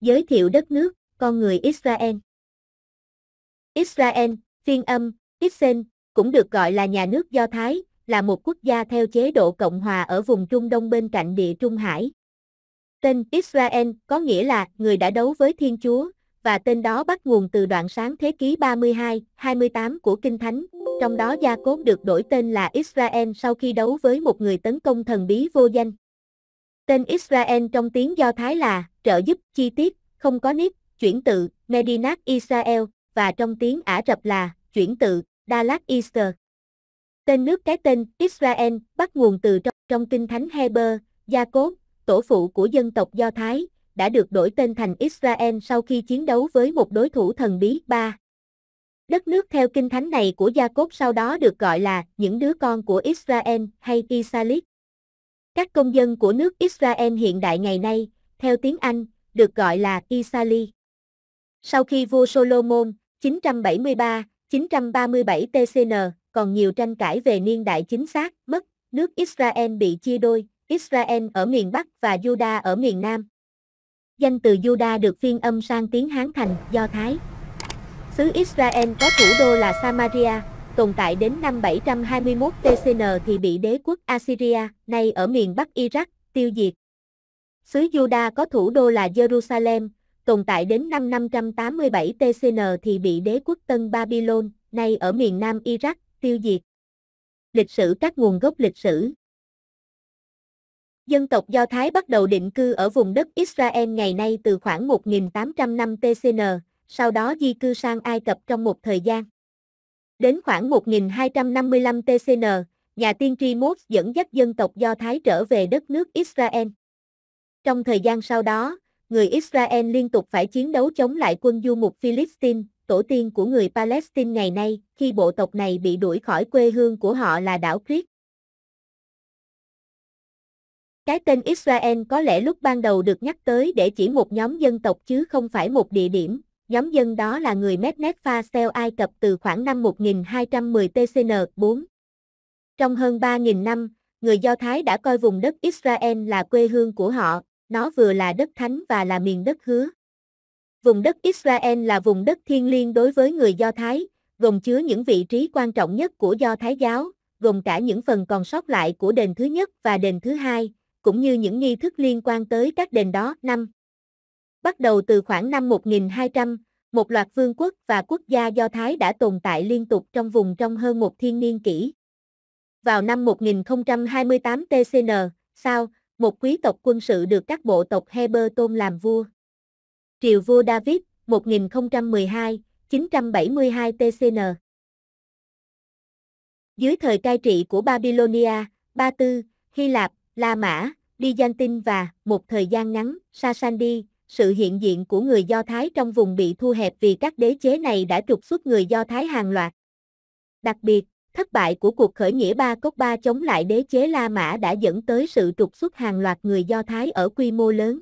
giới thiệu đất nước, con người Israel. Israel, phiên âm, Israel, cũng được gọi là nhà nước Do Thái, là một quốc gia theo chế độ Cộng hòa ở vùng Trung Đông bên cạnh địa Trung Hải. Tên Israel có nghĩa là người đã đấu với Thiên Chúa, và tên đó bắt nguồn từ đoạn sáng thế kỷ 32, 28 của Kinh Thánh, trong đó Gia Cốt được đổi tên là Israel sau khi đấu với một người tấn công thần bí vô danh. Tên Israel trong tiếng Do Thái là trợ giúp chi tiết, không có nít, chuyển tự Medinat Israel và trong tiếng Ả Rập là chuyển tự Dalat Easter. Tên nước cái tên Israel bắt nguồn từ trong, trong kinh thánh Heber, Gia Cốt, tổ phụ của dân tộc Do Thái, đã được đổi tên thành Israel sau khi chiến đấu với một đối thủ thần bí ba. Đất nước theo kinh thánh này của Gia Cốt sau đó được gọi là những đứa con của Israel hay Israelit. Các công dân của nước Israel hiện đại ngày nay, theo tiếng Anh, được gọi là Isali. Sau khi vua Solomon 973-937 TCN còn nhiều tranh cãi về niên đại chính xác mất, nước Israel bị chia đôi, Israel ở miền Bắc và Judah ở miền Nam. Danh từ Judah được phiên âm sang tiếng Hán thành Do Thái. Xứ Israel có thủ đô là Samaria, tồn tại đến năm 721 TCN thì bị đế quốc Assyria, nay ở miền Bắc Iraq, tiêu diệt. Xứ Juda có thủ đô là Jerusalem, tồn tại đến năm 587 TCN thì bị đế quốc Tân Babylon, nay ở miền Nam Iraq, tiêu diệt. Lịch sử các nguồn gốc lịch sử Dân tộc Do Thái bắt đầu định cư ở vùng đất Israel ngày nay từ khoảng 1.800 năm TCN, sau đó di cư sang Ai Cập trong một thời gian. Đến khoảng 1255 TCN, nhà tiên tri Mốt dẫn dắt dân tộc Do Thái trở về đất nước Israel. Trong thời gian sau đó, người Israel liên tục phải chiến đấu chống lại quân du mục Philippines, tổ tiên của người Palestine ngày nay, khi bộ tộc này bị đuổi khỏi quê hương của họ là đảo Crete. Cái tên Israel có lẽ lúc ban đầu được nhắc tới để chỉ một nhóm dân tộc chứ không phải một địa điểm, nhóm dân đó là người Mednepha Sel Ai Cập từ khoảng năm 1210 TCN 4. Trong hơn 3.000 năm, người Do Thái đã coi vùng đất Israel là quê hương của họ, nó vừa là đất thánh và là miền đất hứa. Vùng đất Israel là vùng đất thiêng liêng đối với người Do Thái, gồm chứa những vị trí quan trọng nhất của Do Thái giáo, gồm cả những phần còn sót lại của đền thứ nhất và đền thứ hai, cũng như những nghi thức liên quan tới các đền đó. năm bắt đầu từ khoảng năm 1200, một loạt vương quốc và quốc gia Do Thái đã tồn tại liên tục trong vùng trong hơn một thiên niên kỷ. Vào năm 1028 TCN, sau, một quý tộc quân sự được các bộ tộc Heber tôn làm vua. Triều vua David, 1012, 972 TCN. Dưới thời cai trị của Babylonia, Ba Tư, Hy Lạp, La Mã, Byzantine và, một thời gian ngắn, Sasandi, sự hiện diện của người Do Thái trong vùng bị thu hẹp vì các đế chế này đã trục xuất người Do Thái hàng loạt. Đặc biệt, thất bại của cuộc khởi nghĩa Ba Cốc Ba chống lại đế chế La Mã đã dẫn tới sự trục xuất hàng loạt người Do Thái ở quy mô lớn.